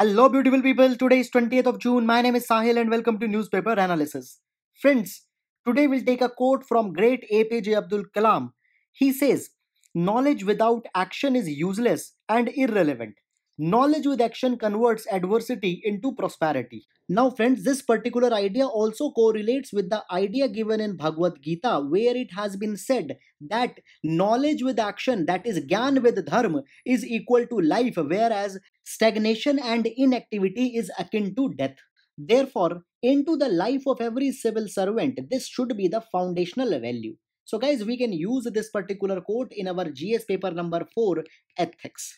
Hello, beautiful people. Today is 20th of June. My name is Sahil and welcome to Newspaper Analysis. Friends, today we'll take a quote from great APJ Abdul Kalam. He says, Knowledge without action is useless and irrelevant knowledge with action converts adversity into prosperity. Now friends, this particular idea also correlates with the idea given in Bhagavad Gita where it has been said that knowledge with action that is gyan with dharma is equal to life whereas stagnation and inactivity is akin to death. Therefore, into the life of every civil servant, this should be the foundational value. So guys, we can use this particular quote in our GS paper number 4, Ethics.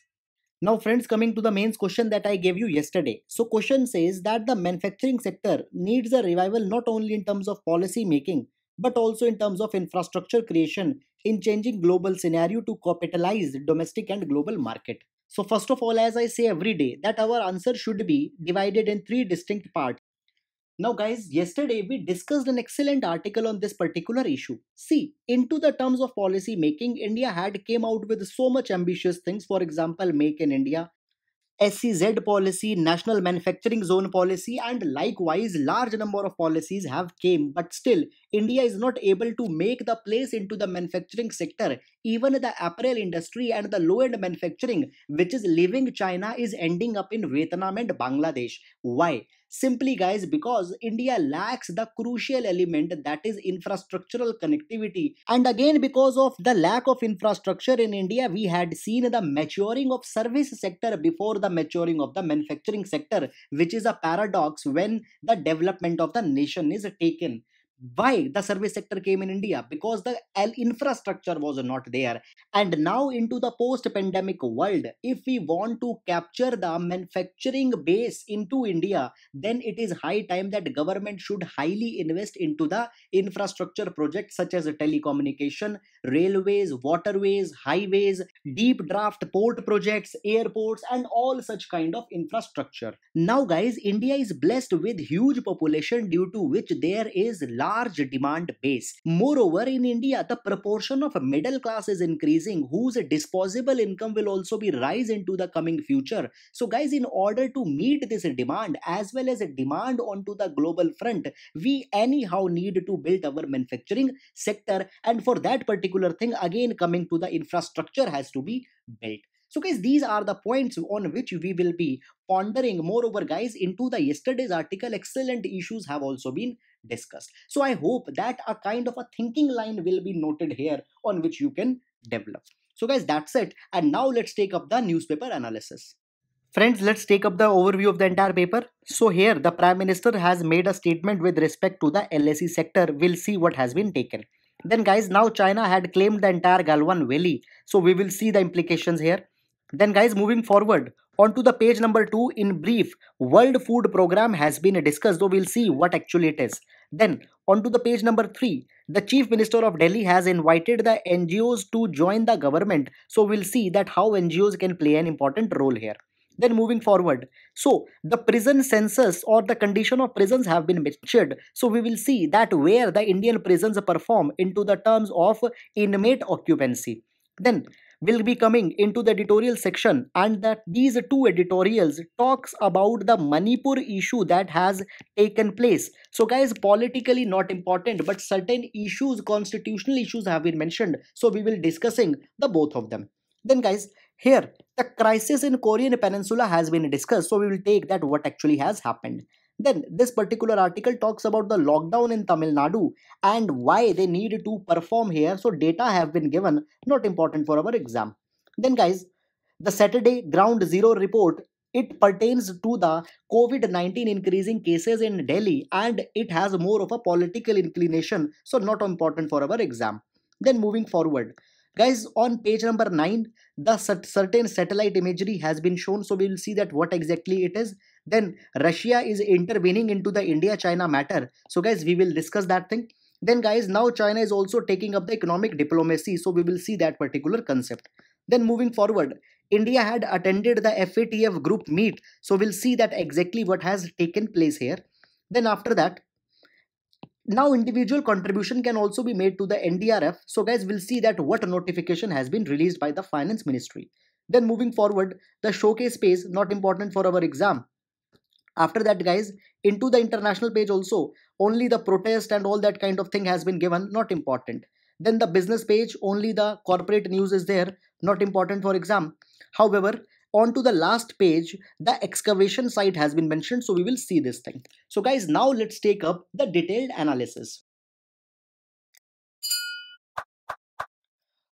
Now friends coming to the mains question that I gave you yesterday. So question says that the manufacturing sector needs a revival not only in terms of policy making but also in terms of infrastructure creation in changing global scenario to capitalize domestic and global market. So first of all as I say every day that our answer should be divided in three distinct parts. Now guys, yesterday we discussed an excellent article on this particular issue. See, into the terms of policy making, India had came out with so much ambitious things, for example, Make in India, SEZ policy, National Manufacturing Zone policy and likewise large number of policies have came but still India is not able to make the place into the manufacturing sector. Even the apparel industry and the low-end manufacturing, which is leaving China, is ending up in Vietnam and Bangladesh. Why? Simply, guys, because India lacks the crucial element that is infrastructural connectivity. And again, because of the lack of infrastructure in India, we had seen the maturing of service sector before the maturing of the manufacturing sector, which is a paradox when the development of the nation is taken why the service sector came in india because the infrastructure was not there and now into the post pandemic world if we want to capture the manufacturing base into india then it is high time that government should highly invest into the infrastructure projects such as telecommunication railways, waterways, highways, deep draft port projects, airports, and all such kind of infrastructure. Now, guys, India is blessed with huge population due to which there is large demand base. Moreover, in India, the proportion of middle class is increasing, whose disposable income will also be rise into the coming future. So, guys, in order to meet this demand as well as a demand onto the global front, we anyhow need to build our manufacturing sector, and for that particular particular thing again coming to the infrastructure has to be built so guys these are the points on which we will be pondering moreover guys into the yesterday's article excellent issues have also been discussed so i hope that a kind of a thinking line will be noted here on which you can develop so guys that's it and now let's take up the newspaper analysis Friends, let's take up the overview of the entire paper. So here, the Prime Minister has made a statement with respect to the LSE sector. We'll see what has been taken. Then guys, now China had claimed the entire Galwan Valley. So we will see the implications here. Then guys, moving forward, onto the page number 2 in brief world food program has been discussed though we'll see what actually it is then onto the page number 3 the chief minister of delhi has invited the ngos to join the government so we'll see that how ngos can play an important role here then moving forward, so the prison census or the condition of prisons have been mentioned. So we will see that where the Indian prisons perform into the terms of inmate occupancy. Then will be coming into the editorial section and that these two editorials talks about the Manipur issue that has taken place. So guys, politically not important, but certain issues, constitutional issues have been mentioned. So we will discussing the both of them. Then guys, here, the crisis in Korean peninsula has been discussed, so we will take that what actually has happened. Then, this particular article talks about the lockdown in Tamil Nadu and why they need to perform here. So, data have been given, not important for our exam. Then, guys, the Saturday Ground Zero report it pertains to the COVID 19 increasing cases in Delhi and it has more of a political inclination, so not important for our exam. Then moving forward, Guys, on page number 9, the certain satellite imagery has been shown. So we will see that what exactly it is. Then Russia is intervening into the India-China matter. So guys, we will discuss that thing. Then guys, now China is also taking up the economic diplomacy. So we will see that particular concept. Then moving forward, India had attended the FATF group meet. So we'll see that exactly what has taken place here. Then after that, now individual contribution can also be made to the NDRF. So guys, we'll see that what notification has been released by the finance ministry. Then moving forward, the showcase page, not important for our exam. After that guys, into the international page also, only the protest and all that kind of thing has been given, not important. Then the business page, only the corporate news is there, not important for exam. However, on to the last page the excavation site has been mentioned so we will see this thing so guys now let's take up the detailed analysis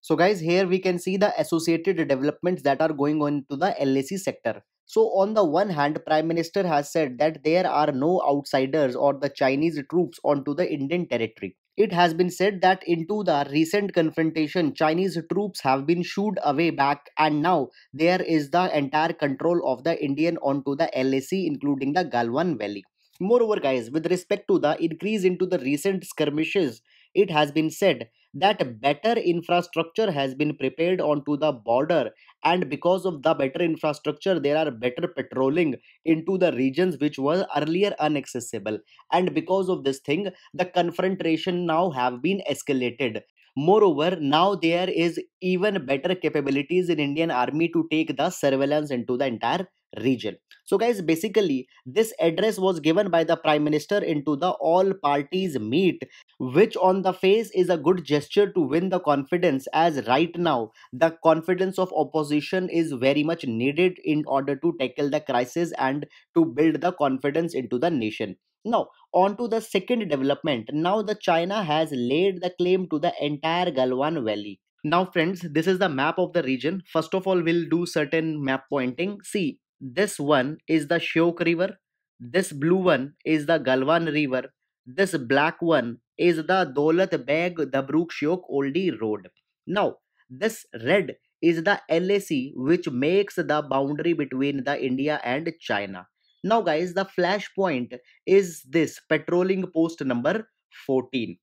so guys here we can see the associated developments that are going on to the LAC sector so on the one hand prime minister has said that there are no outsiders or the chinese troops onto the indian territory it has been said that into the recent confrontation, Chinese troops have been shooed away back, and now there is the entire control of the Indian onto the LAC, including the Galwan Valley. Moreover, guys, with respect to the increase into the recent skirmishes, it has been said that better infrastructure has been prepared onto the border and because of the better infrastructure there are better patrolling into the regions which were earlier inaccessible and because of this thing the confrontation now have been escalated moreover now there is even better capabilities in indian army to take the surveillance into the entire region. So guys, basically this address was given by the prime minister into the all parties meet, which on the face is a good gesture to win the confidence as right now the confidence of opposition is very much needed in order to tackle the crisis and to build the confidence into the nation. Now, on to the second development. Now, the China has laid the claim to the entire Galwan Valley. Now, friends, this is the map of the region. First of all, we'll do certain map pointing. See, this one is the Shok River. This blue one is the Galwan River. This black one is the Dolat Beg Dabruk Shok Oldie Road. Now, this red is the LAC which makes the boundary between the India and China. Now guys, the flashpoint is this patrolling post number 14.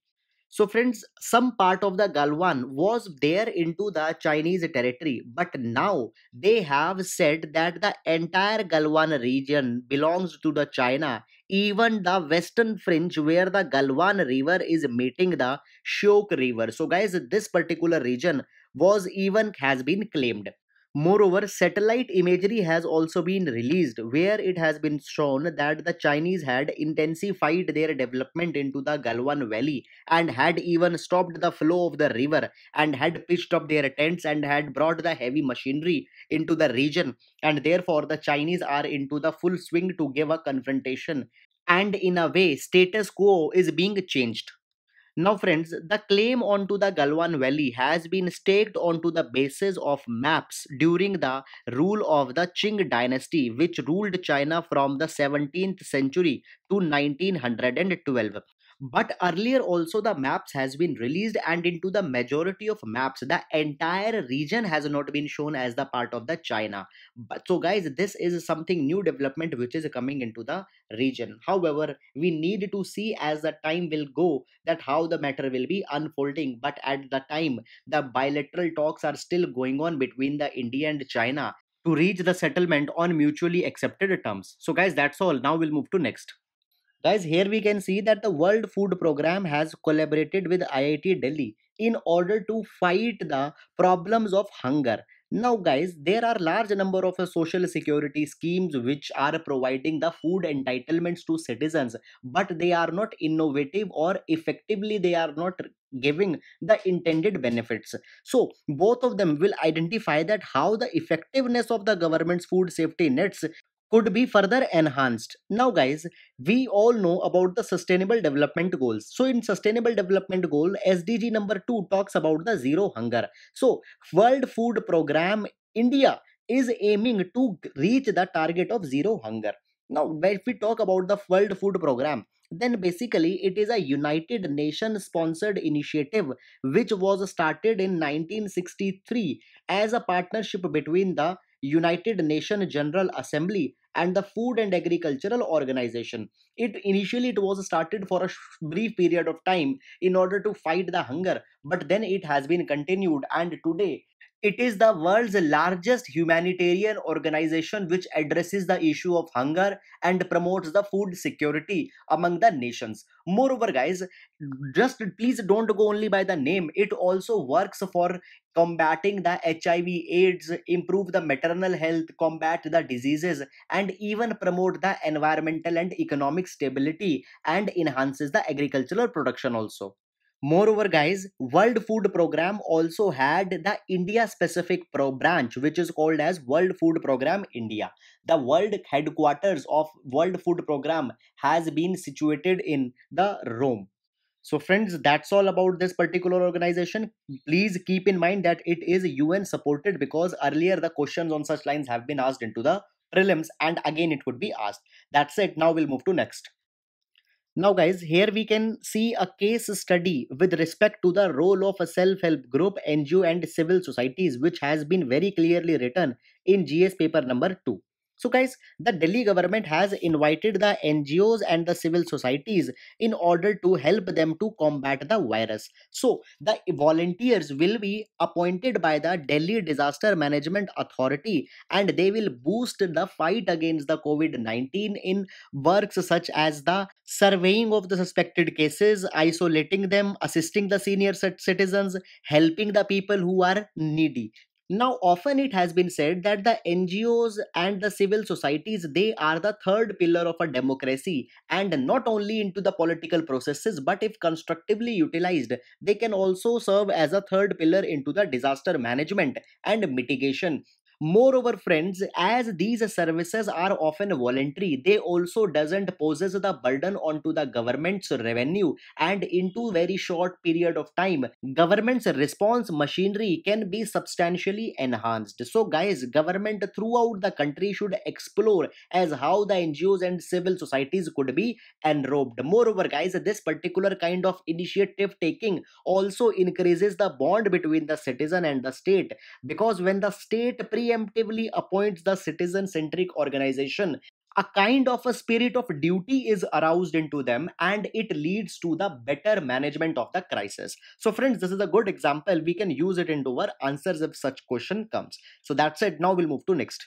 So, friends, some part of the Galwan was there into the Chinese territory, but now they have said that the entire Galwan region belongs to the China, even the western fringe where the Galwan River is meeting the Shok River. So, guys, this particular region was even has been claimed. Moreover, satellite imagery has also been released, where it has been shown that the Chinese had intensified their development into the Galwan Valley and had even stopped the flow of the river and had pitched up their tents and had brought the heavy machinery into the region. And therefore, the Chinese are into the full swing to give a confrontation. And in a way, status quo is being changed. Now, friends, the claim onto the Galwan Valley has been staked onto the basis of maps during the rule of the Qing dynasty, which ruled China from the 17th century to 1912 but earlier also the maps has been released and into the majority of maps the entire region has not been shown as the part of the china but so guys this is something new development which is coming into the region however we need to see as the time will go that how the matter will be unfolding but at the time the bilateral talks are still going on between the india and china to reach the settlement on mutually accepted terms so guys that's all now we'll move to next Guys, here we can see that the World Food Program has collaborated with IIT Delhi in order to fight the problems of hunger. Now guys, there are large number of social security schemes which are providing the food entitlements to citizens, but they are not innovative or effectively they are not giving the intended benefits so both of them will identify that how the effectiveness of the government's food safety nets could be further enhanced. Now guys, we all know about the sustainable development goals. So in sustainable development goal, SDG number 2 talks about the zero hunger. So World Food Program India is aiming to reach the target of zero hunger. Now if we talk about the World Food Program, then basically it is a united nation sponsored initiative which was started in 1963 as a partnership between the United Nations General Assembly and the Food and Agricultural Organization. It initially it was started for a brief period of time in order to fight the hunger, but then it has been continued and today it is the world's largest humanitarian organization which addresses the issue of hunger and promotes the food security among the nations. Moreover, guys, just please don't go only by the name. It also works for combating the HIV AIDS, improve the maternal health, combat the diseases, and even promote the environmental and economic stability and enhances the agricultural production also. Moreover, guys, World Food Program also had the India specific pro branch, which is called as World Food Program India. The world headquarters of World Food Program has been situated in the Rome. So friends, that's all about this particular organization. Please keep in mind that it is UN supported because earlier the questions on such lines have been asked into the prelims and again it would be asked. That's it. Now we'll move to next. Now, guys, here we can see a case study with respect to the role of a self-help group, NGO and civil societies which has been very clearly written in GS paper number 2. So, guys, the Delhi government has invited the NGOs and the civil societies in order to help them to combat the virus. So, the volunteers will be appointed by the Delhi Disaster Management Authority and they will boost the fight against the COVID 19 in works such as the surveying of the suspected cases, isolating them, assisting the senior citizens, helping the people who are needy. Now, often it has been said that the NGOs and the civil societies, they are the third pillar of a democracy and not only into the political processes, but if constructively utilized, they can also serve as a third pillar into the disaster management and mitigation Moreover, friends, as these services are often voluntary, they also doesn't poses the burden onto the government's revenue and into very short period of time, government's response machinery can be substantially enhanced. So guys, government throughout the country should explore as how the NGOs and civil societies could be enrobed. Moreover, guys, this particular kind of initiative taking also increases the bond between the citizen and the state because when the state pre preemptively appoints the citizen centric organization, a kind of a spirit of duty is aroused into them and it leads to the better management of the crisis so friends this is a good example we can use it into our answers if such question comes so that's it now we'll move to next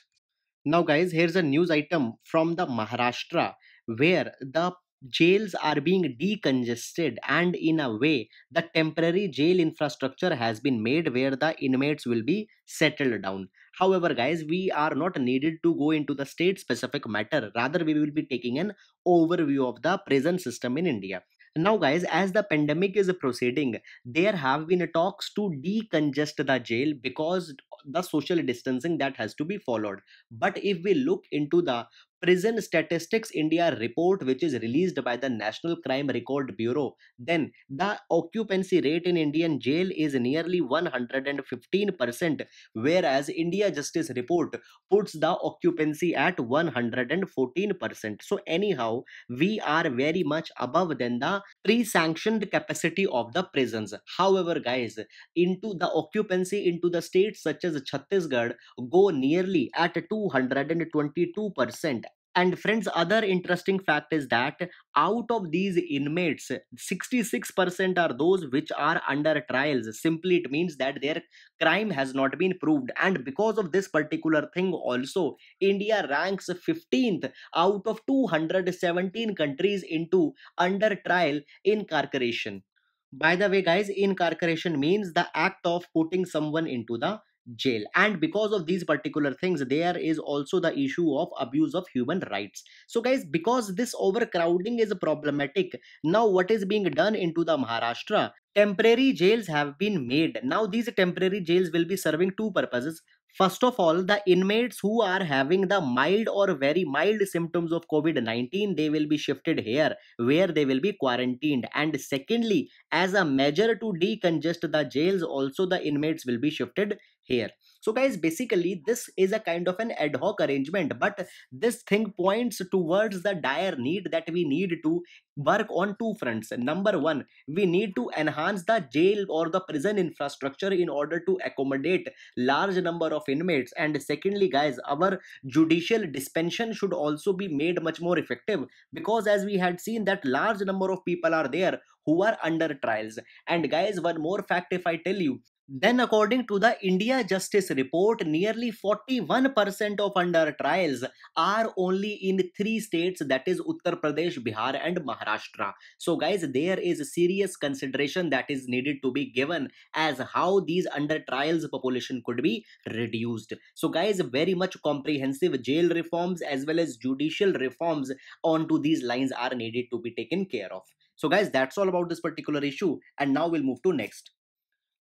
now guys here's a news item from the maharashtra where the jails are being decongested and in a way the temporary jail infrastructure has been made where the inmates will be settled down However, guys, we are not needed to go into the state specific matter. Rather, we will be taking an overview of the present system in India. Now, guys, as the pandemic is proceeding, there have been talks to decongest the jail because the social distancing that has to be followed. But if we look into the Prison Statistics India report, which is released by the National Crime Record Bureau, then the occupancy rate in Indian jail is nearly 115%, whereas India Justice report puts the occupancy at 114%. So, anyhow, we are very much above than the pre sanctioned capacity of the prisons. However, guys, into the occupancy into the states such as Chhattisgarh go nearly at 222% and friends, other interesting fact is that out of these inmates, 66% are those which are under trials. Simply, it means that their crime has not been proved. And because of this particular thing, also, India ranks 15th out of 217 countries into under trial incarceration. By the way, guys, incarceration means the act of putting someone into the jail and because of these particular things there is also the issue of abuse of human rights so guys because this overcrowding is problematic now what is being done into the maharashtra temporary jails have been made now these temporary jails will be serving two purposes First of all, the inmates who are having the mild or very mild symptoms of COVID 19, they will be shifted here where they will be quarantined. And secondly, as a measure to decongest the jails, also the inmates will be shifted here so guys basically this is a kind of an ad hoc arrangement but this thing points towards the dire need that we need to work on two fronts number one we need to enhance the jail or the prison infrastructure in order to accommodate large number of inmates and secondly guys our judicial dispensation should also be made much more effective because as we had seen that large number of people are there who are under trials and guys one more fact if i tell you then, according to the India Justice Report, nearly 41% of under trials are only in three states that is Uttar Pradesh, Bihar, and Maharashtra. So, guys, there is serious consideration that is needed to be given as how these under trials population could be reduced. So, guys, very much comprehensive jail reforms as well as judicial reforms onto these lines are needed to be taken care of. So, guys, that's all about this particular issue, and now we'll move to next.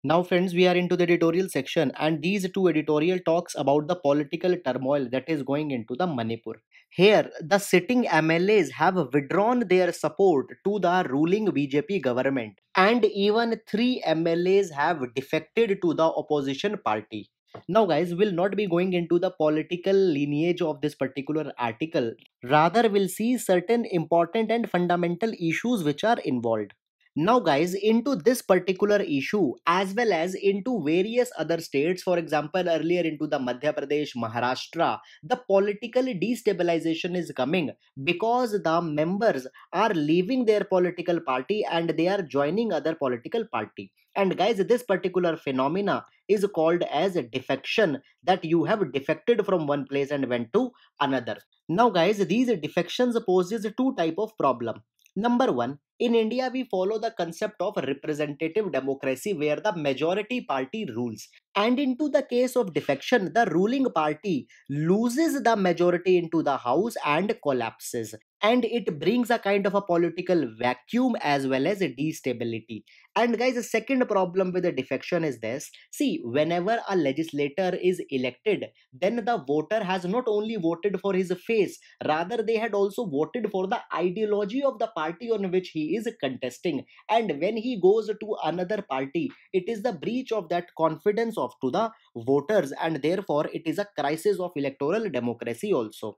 Now, friends, we are into the editorial section, and these two editorial talks about the political turmoil that is going into the Manipur. Here, the sitting MLAs have withdrawn their support to the ruling BJP government, and even three MLAs have defected to the opposition party. Now, guys, we'll not be going into the political lineage of this particular article. Rather, we'll see certain important and fundamental issues which are involved. Now, guys, into this particular issue, as well as into various other states, for example, earlier into the Madhya Pradesh, Maharashtra, the political destabilization is coming because the members are leaving their political party and they are joining other political party. And guys, this particular phenomena is called as defection that you have defected from one place and went to another. Now guys, these defections poses two type of problem. Number one, in India, we follow the concept of representative democracy where the majority party rules. And into the case of defection, the ruling party loses the majority into the house and collapses and it brings a kind of a political vacuum as well as a destability and guys the second problem with the defection is this see whenever a legislator is elected then the voter has not only voted for his face rather they had also voted for the ideology of the party on which he is contesting and when he goes to another party it is the breach of that confidence of to the voters and therefore it is a crisis of electoral democracy also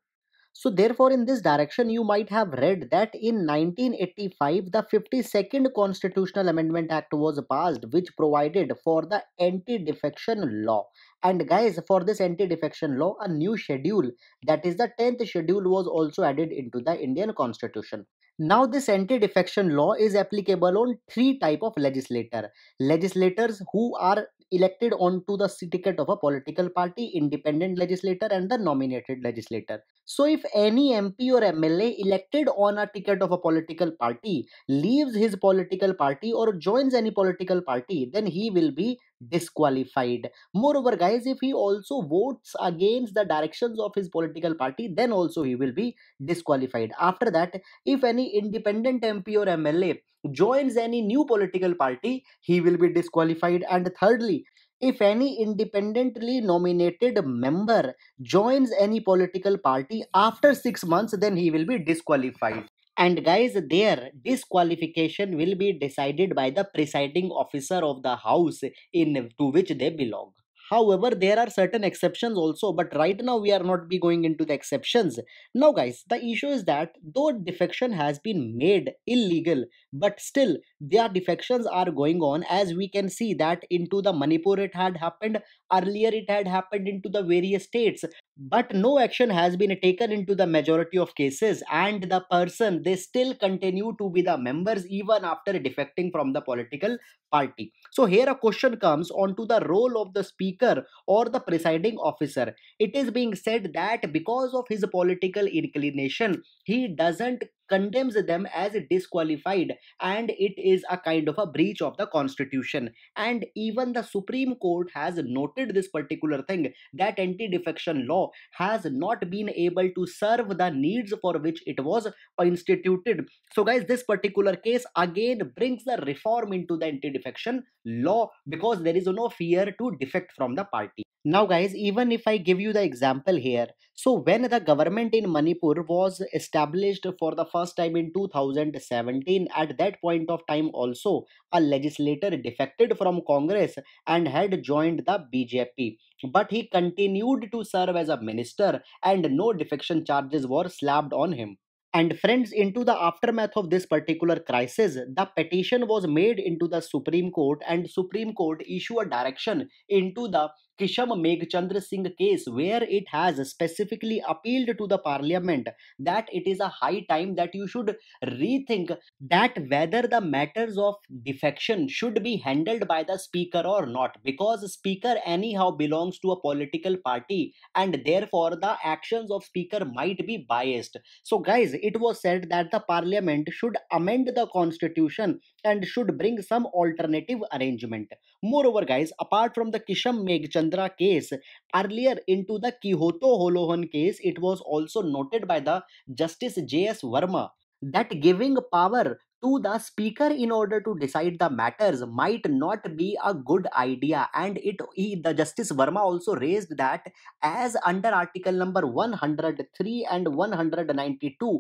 so, therefore, in this direction, you might have read that in 1985, the 52nd Constitutional Amendment Act was passed, which provided for the anti defection law. And, guys, for this anti defection law, a new schedule, that is the 10th schedule, was also added into the Indian Constitution. Now, this anti-defection law is applicable on three type of legislator. Legislators who are elected onto the ticket of a political party, independent legislator and the nominated legislator. So, if any MP or MLA elected on a ticket of a political party leaves his political party or joins any political party, then he will be disqualified. Moreover, guys, if he also votes against the directions of his political party, then also he will be disqualified. After that, if any independent MP or MLA joins any new political party, he will be disqualified. And thirdly, if any independently nominated member joins any political party after six months, then he will be disqualified. And guys, their disqualification will be decided by the presiding officer of the house in to which they belong. However, there are certain exceptions also, but right now we are not be going into the exceptions. Now, guys, the issue is that though defection has been made illegal, but still their defections are going on as we can see that into the Manipur it had happened, earlier it had happened into the various states, but no action has been taken into the majority of cases and the person they still continue to be the members even after defecting from the political party. So here a question comes onto the role of the speaker speaker or the presiding officer. It is being said that because of his political inclination, he doesn't condemns them as disqualified and it is a kind of a breach of the constitution and even the supreme court has noted this particular thing that anti-defection law has not been able to serve the needs for which it was instituted so guys this particular case again brings the reform into the anti-defection law because there is no fear to defect from the party now guys even if i give you the example here so when the government in manipur was established for the first last time in 2017. At that point of time also, a legislator defected from Congress and had joined the BJP. But he continued to serve as a minister and no defection charges were slapped on him. And friends, into the aftermath of this particular crisis, the petition was made into the Supreme Court and Supreme Court issue a direction into the Kisham Megchandra Singh case, where it has specifically appealed to the parliament that it is a high time that you should rethink that whether the matters of defection should be handled by the speaker or not because speaker anyhow belongs to a political party and therefore the actions of speaker might be biased so guys it was said that the parliament should amend the constitution and should bring some alternative arrangement moreover guys apart from the kisham megchandra Chandra case. Earlier into the Kihoto Holohan case, it was also noted by the Justice J.S. Verma that giving power to the speaker in order to decide the matters might not be a good idea and it he, the justice verma also raised that as under article number 103 and 192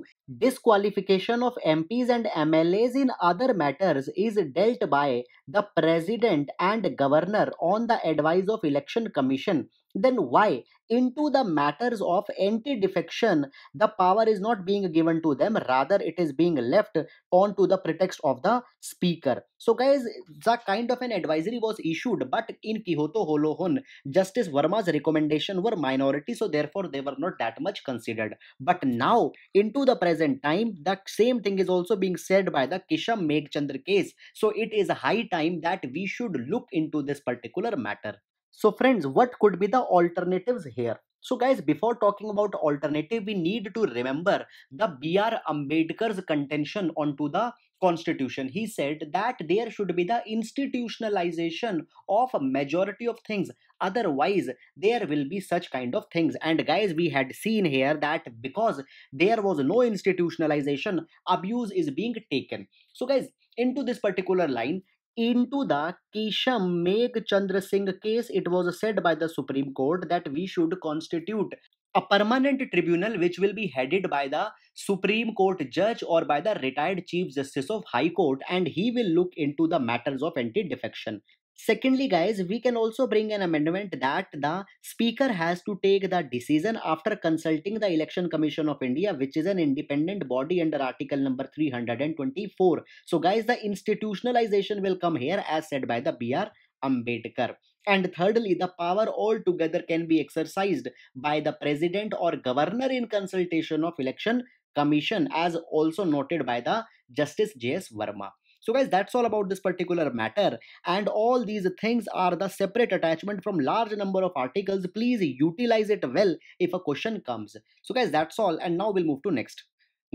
disqualification of mps and mlas in other matters is dealt by the president and governor on the advice of election commission then why into the matters of anti defection the power is not being given to them rather it is being left on to the pretext of the speaker so guys the kind of an advisory was issued but in Kihoto holohun justice verma's recommendation were minority so therefore they were not that much considered but now into the present time the same thing is also being said by the kisham megchandra case so it is high time that we should look into this particular matter so friends, what could be the alternatives here? So guys, before talking about alternative, we need to remember the B.R. Ambedkar's contention onto the constitution. He said that there should be the institutionalization of a majority of things. Otherwise, there will be such kind of things. And guys, we had seen here that because there was no institutionalization, abuse is being taken. So guys, into this particular line, into the Kisham Meg Chandra Singh case, it was said by the Supreme Court that we should constitute a permanent tribunal which will be headed by the Supreme Court judge or by the retired Chief Justice of High Court and he will look into the matters of anti defection. Secondly, guys, we can also bring an amendment that the Speaker has to take the decision after consulting the Election Commission of India, which is an independent body under Article number 324. So, guys, the institutionalization will come here as said by the BR Ambedkar. And thirdly, the power altogether can be exercised by the president or governor in consultation of election commission as also noted by the Justice J.S. Verma. So guys, that's all about this particular matter. And all these things are the separate attachment from large number of articles. Please utilize it well if a question comes. So guys, that's all. And now we'll move to next.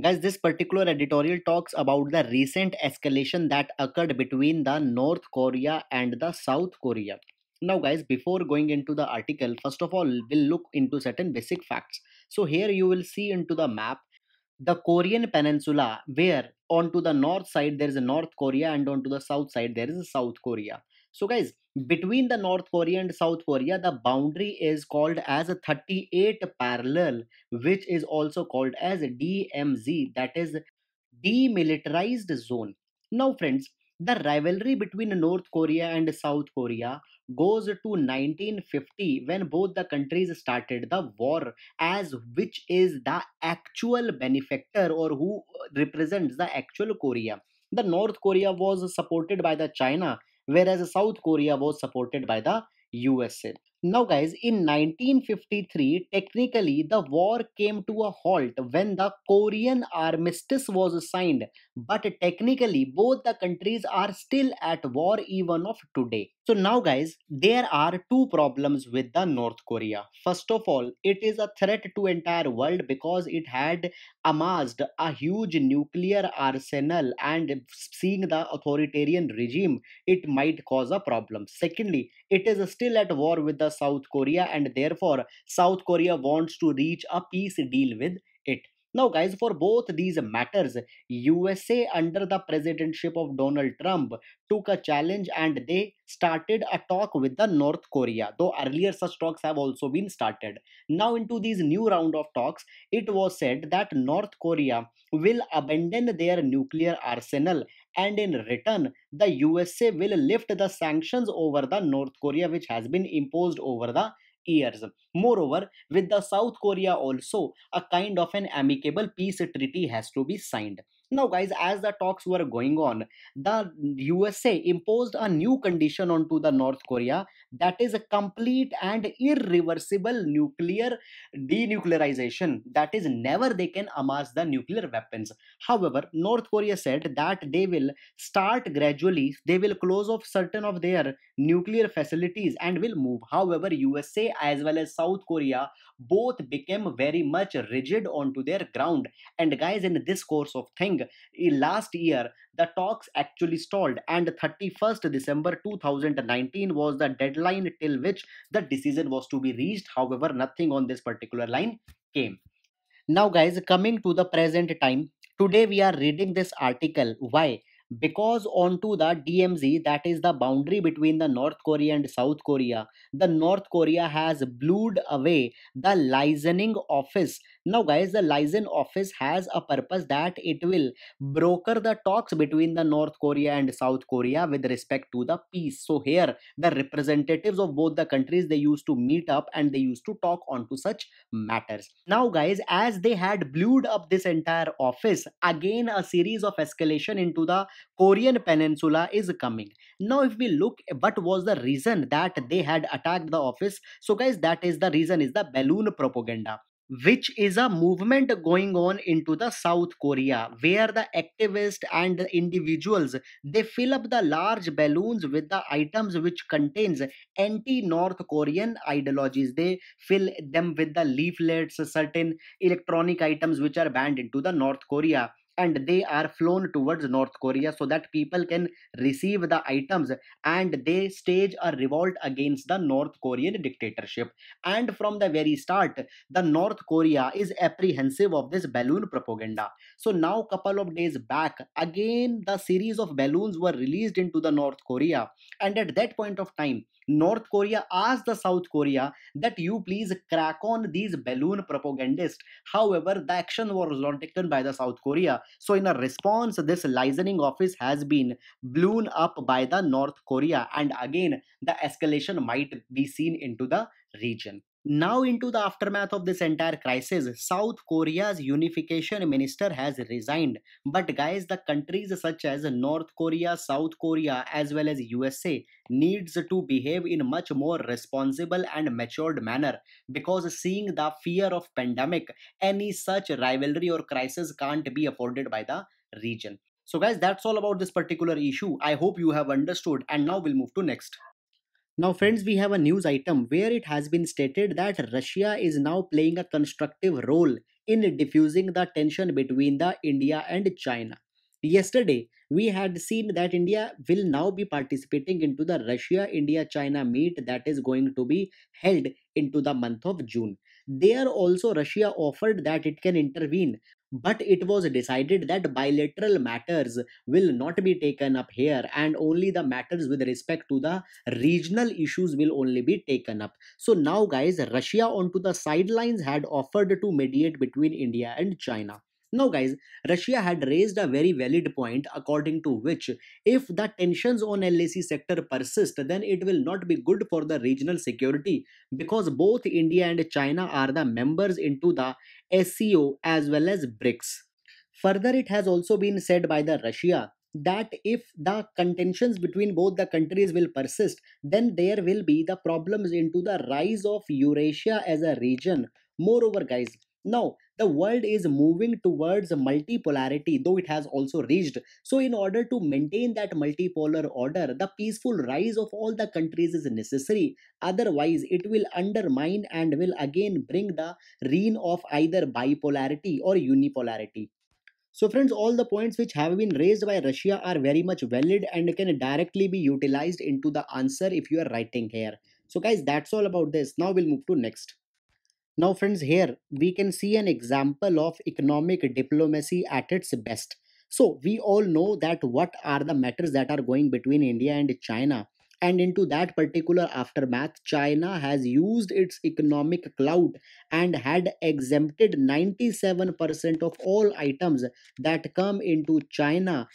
Guys, this particular editorial talks about the recent escalation that occurred between the North Korea and the South Korea. Now guys, before going into the article, first of all, we'll look into certain basic facts. So here you will see into the map the Korean peninsula, where onto the north side there is a North Korea and onto the south side there is a South Korea. So, guys, between the North Korea and South Korea, the boundary is called as a 38 parallel, which is also called as a DMZ, that is demilitarized zone. Now, friends, the rivalry between North Korea and South Korea goes to 1950 when both the countries started the war as which is the actual benefactor or who uh, represents the actual korea the north korea was supported by the china whereas south korea was supported by the usa now, guys, in 1953, technically the war came to a halt when the Korean armistice was signed, but technically both the countries are still at war even of today. So, now, guys, there are two problems with the North Korea. First of all, it is a threat to entire world because it had amassed a huge nuclear arsenal and seeing the authoritarian regime, it might cause a problem. Secondly, it is still at war with the South Korea and therefore South Korea wants to reach a peace deal with it. Now, guys, for both these matters, USA under the presidency of Donald Trump took a challenge and they started a talk with the North Korea, though earlier such talks have also been started. Now, into these new round of talks, it was said that North Korea will abandon their nuclear arsenal and in return, the USA will lift the sanctions over the North Korea which has been imposed over the years. Moreover, with the South Korea also, a kind of an amicable peace treaty has to be signed. Now, guys, as the talks were going on, the USA imposed a new condition onto the North Korea that is a complete and irreversible nuclear denuclearization. That is, never they can amass the nuclear weapons. However, North Korea said that they will start gradually, they will close off certain of their nuclear facilities and will move. However, USA as well as South Korea both became very much rigid onto their ground. And guys, in this course of thing, last year the talks actually stalled, and 31st December 2019 was the deadline till which the decision was to be reached. However, nothing on this particular line came. Now, guys, coming to the present time, today we are reading this article. Why? because onto the DMZ, that is the boundary between the North Korea and South Korea, the North Korea has blued away the licensing office now guys the liaison office has a purpose that it will broker the talks between the north korea and south korea with respect to the peace so here the representatives of both the countries they used to meet up and they used to talk on to such matters now guys as they had blued up this entire office again a series of escalation into the korean peninsula is coming now if we look what was the reason that they had attacked the office so guys that is the reason is the balloon propaganda which is a movement going on into the south korea where the activists and the individuals they fill up the large balloons with the items which contains anti north korean ideologies they fill them with the leaflets certain electronic items which are banned into the north korea and they are flown towards North Korea so that people can receive the items and they stage a revolt against the North Korean dictatorship. And from the very start, the North Korea is apprehensive of this balloon propaganda. So now, couple of days back, again the series of balloons were released into the North Korea, and at that point of time, North Korea asked the South Korea that you please crack on these balloon propagandists. However, the action was not taken by the South Korea. So in a response, this licensing office has been blown up by the North Korea. And again, the escalation might be seen into the region. Now, into the aftermath of this entire crisis, South Korea's unification minister has resigned. But, guys, the countries such as North Korea, South Korea, as well as USA needs to behave in much more responsible and matured manner because seeing the fear of pandemic, any such rivalry or crisis can't be afforded by the region. So, guys, that's all about this particular issue. I hope you have understood, and now we'll move to next. Now, friends, we have a news item where it has been stated that Russia is now playing a constructive role in diffusing the tension between the India and China. Yesterday, we had seen that India will now be participating into the Russia-India-China meet that is going to be held into the month of June. There also Russia offered that it can intervene but it was decided that bilateral matters will not be taken up here and only the matters with respect to the regional issues will only be taken up. So now guys, Russia onto the sidelines had offered to mediate between India and China. Now, guys, Russia had raised a very valid point according to which if the tensions on LAC sector persist, then it will not be good for the regional security because both India and China are the members into the SCO as well as BRICS. Further, it has also been said by the Russia that if the contentions between both the countries will persist, then there will be the problems into the rise of Eurasia as a region. Moreover, guys, now, the world is moving towards multipolarity, though it has also reached. So, in order to maintain that multipolar order, the peaceful rise of all the countries is necessary. Otherwise, it will undermine and will again bring the reign of either bipolarity or unipolarity. So, friends, all the points which have been raised by Russia are very much valid and can directly be utilized into the answer if you are writing here. So, guys, that's all about this. Now we'll move to next. Now, friends, here we can see an example of economic diplomacy at its best. So, we all know that what are the matters that are going between India and China. And into that particular aftermath, China has used its economic clout and had exempted 97% of all items that come into China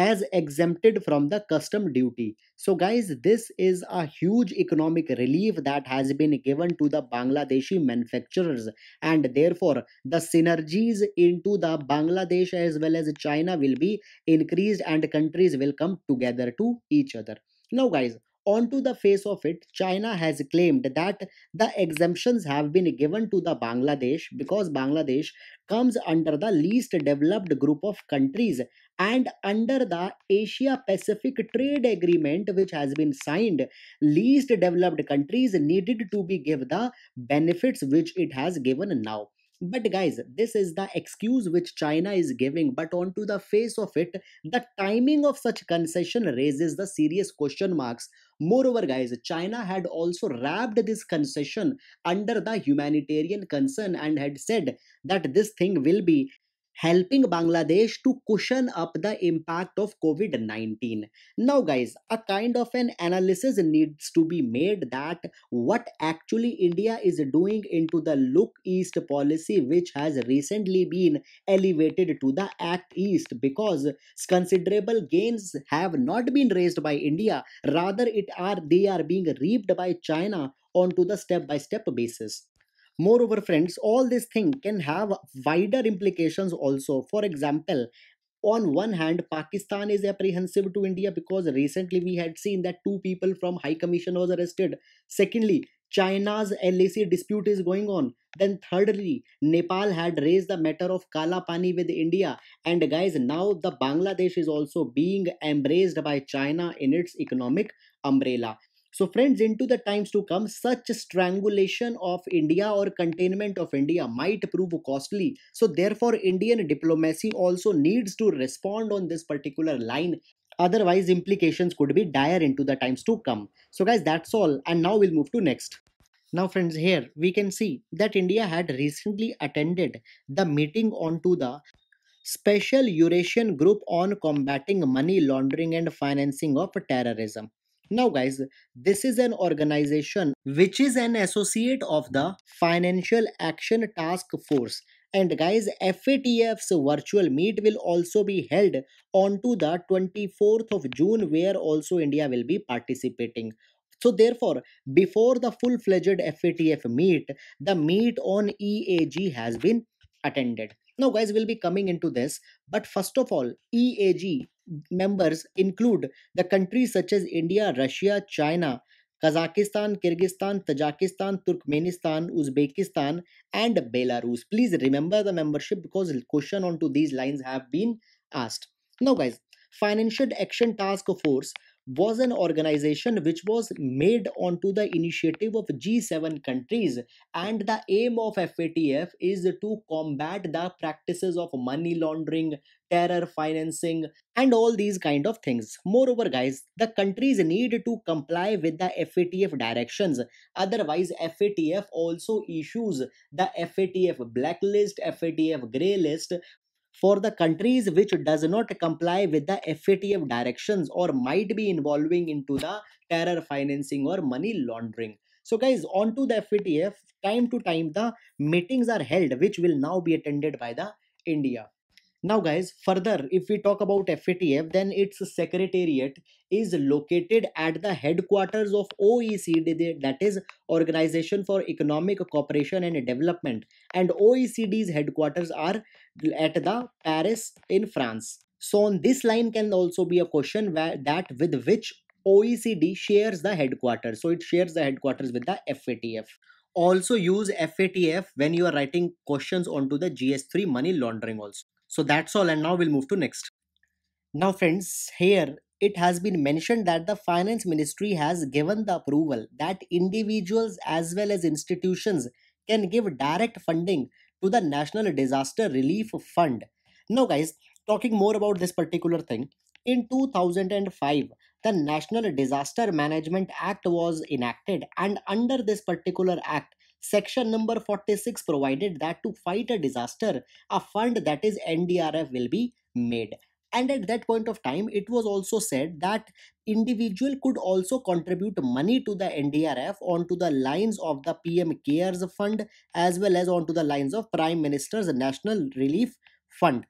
as exempted from the custom duty. So, guys, this is a huge economic relief that has been given to the Bangladeshi manufacturers, and therefore, the synergies into the Bangladesh as well as China will be increased, and countries will come together to each other. Now, guys, Onto the face of it, China has claimed that the exemptions have been given to the Bangladesh because Bangladesh comes under the least developed group of countries and under the Asia Pacific Trade Agreement which has been signed, least developed countries needed to be given the benefits which it has given now. But guys, this is the excuse which China is giving. But onto the face of it, the timing of such concession raises the serious question marks. Moreover, guys, China had also wrapped this concession under the humanitarian concern and had said that this thing will be helping Bangladesh to cushion up the impact of COVID 19. Now, guys, a kind of an analysis needs to be made that what actually India is doing into the Look East policy, which has recently been elevated to the Act East because considerable gains have not been raised by India, rather, it are they are being reaped by China onto the step by step basis. Moreover, friends, all these things can have wider implications also. For example, on one hand pakistan is apprehensive to india because recently we had seen that two people from high commission was arrested secondly china's lac dispute is going on then thirdly nepal had raised the matter of kala pani with india and guys now the bangladesh is also being embraced by china in its economic umbrella so, friends, into the times to come, such strangulation of India or containment of India might prove costly. So, therefore, Indian diplomacy also needs to respond on this particular line. Otherwise, implications could be dire into the times to come. So, guys, that's all. And now we'll move to next. Now, friends, here we can see that India had recently attended the meeting onto the Special Eurasian Group on Combating Money Laundering and Financing of Terrorism. Now, guys, this is an organization which is an associate of the Financial Action Task Force. And guys, FATF's virtual meet will also be held on to the 24th of June, where also India will be participating. So therefore, before the full-fledged FATF meet, the meet on EAG has been attended. Now guys, we'll be coming into this. But first of all, EAG members include the countries such as India, Russia, China, Kazakhstan, Kyrgyzstan, Tajikistan, Turkmenistan, Uzbekistan, and Belarus. Please remember the membership because question onto these lines have been asked. Now, guys, Financial Action Task Force was an organization which was made onto the initiative of G7 countries and the aim of FATF is to combat the practices of money laundering, terror financing and all these kind of things. Moreover guys, the countries need to comply with the FATF directions otherwise FATF also issues the FATF blacklist, FATF grey list for the countries which does not comply with the FATF directions or might be involving into the terror financing or money laundering. So guys, on to the FATF, time to time the meetings are held which will now be attended by the India. Now guys, further if we talk about FATF, then its secretariat is located at the headquarters of OECD that is Organization for Economic Cooperation and Development and OECD's headquarters are at the Paris in France. So on this line can also be a question where, that with which OECD shares the headquarters. So it shares the headquarters with the FATF. Also use FATF when you are writing questions onto the GS3 money laundering also. So that's all and now we'll move to next. Now friends, here it has been mentioned that the finance ministry has given the approval that individuals as well as institutions can give direct funding to the National Disaster Relief Fund. Now, guys, talking more about this particular thing, in 2005, the National Disaster Management Act was enacted, and under this particular act, section number 46 provided that to fight a disaster, a fund that is NDRF will be made and at that point of time it was also said that individual could also contribute money to the ndrf onto the lines of the pm cares fund as well as onto the lines of prime minister's national relief fund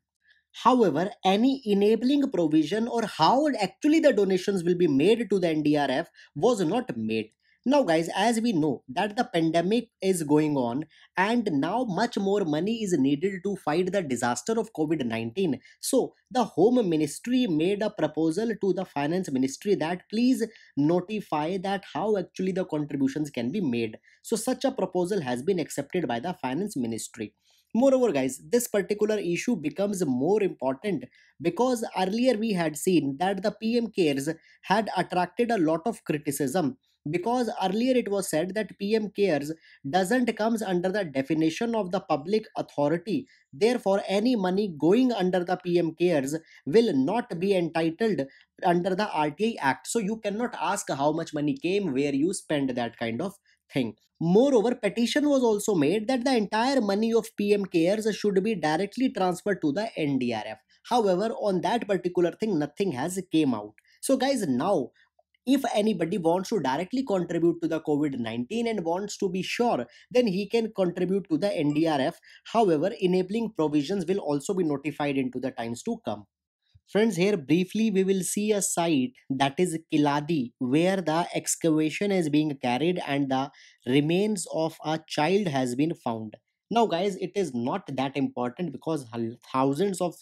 However, any enabling provision or how actually the donations will be made to the NDRF was not made. Now, guys, as we know that the pandemic is going on, and now much more money is needed to fight the disaster of COVID 19. So, the Home Ministry made a proposal to the Finance Ministry that please notify that how actually the contributions can be made. So, such a proposal has been accepted by the Finance Ministry. Moreover, guys, this particular issue becomes more important because earlier we had seen that the PM CARES had attracted a lot of criticism because earlier it was said that pm cares doesn't comes under the definition of the public authority therefore any money going under the pm cares will not be entitled under the rti act so you cannot ask how much money came where you spend that kind of thing moreover petition was also made that the entire money of pm cares should be directly transferred to the ndrf however on that particular thing nothing has came out so guys now if anybody wants to directly contribute to the covid-19 and wants to be sure then he can contribute to the ndrf however enabling provisions will also be notified into the times to come Friends, here briefly we will see a site that is Kiladi where the excavation is being carried and the remains of a child has been found. Now guys, it is not that important because thousands of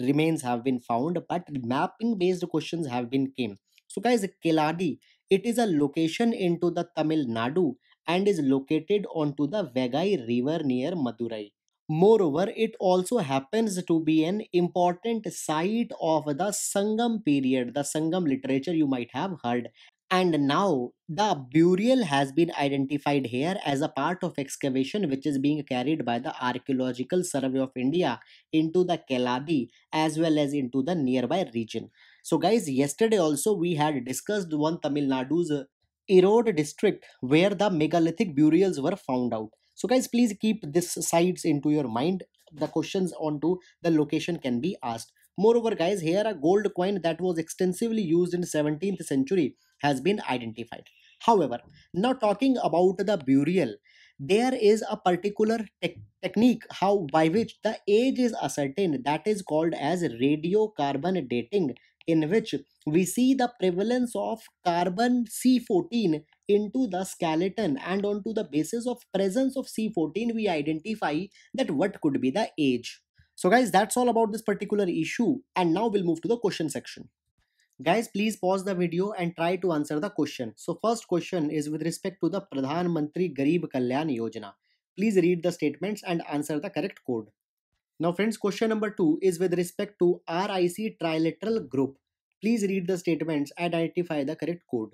remains have been found but mapping based questions have been came. So, guys, Keladi, it is a location into the Tamil Nadu and is located onto the Vegai River near Madurai. Moreover, it also happens to be an important site of the Sangam period, the Sangam literature you might have heard. And now the burial has been identified here as a part of excavation which is being carried by the Archaeological Survey of India into the Keladi as well as into the nearby region. So guys, yesterday also we had discussed one Tamil Nadu's Erode district where the megalithic burials were found out. So guys, please keep these sides into your mind. The questions onto the location can be asked. Moreover guys, here a gold coin that was extensively used in 17th century has been identified. However, now talking about the burial, there is a particular te technique how by which the age is ascertained that is called as radiocarbon dating in which we see the prevalence of carbon C14 into the skeleton and onto the basis of presence of C14 we identify that what could be the age. So guys that's all about this particular issue and now we'll move to the question section. Guys, please pause the video and try to answer the question. So first question is with respect to the Pradhan Mantri Garib Kalyan Yojana. Please read the statements and answer the correct code. Now friends, question number two is with respect to RIC trilateral group. Please read the statements and identify the correct code.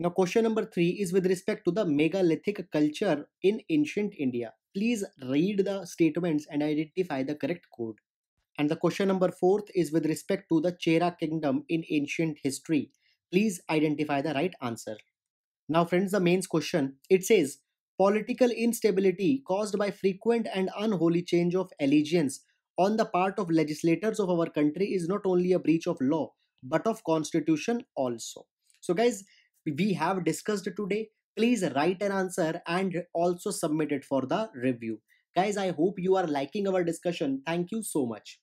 Now question number three is with respect to the megalithic culture in ancient India. Please read the statements and identify the correct code. And the question number fourth is with respect to the Chera kingdom in ancient history. Please identify the right answer. Now friends, the main question, it says political instability caused by frequent and unholy change of allegiance on the part of legislators of our country is not only a breach of law but of constitution also so guys we have discussed today please write an answer and also submit it for the review guys i hope you are liking our discussion thank you so much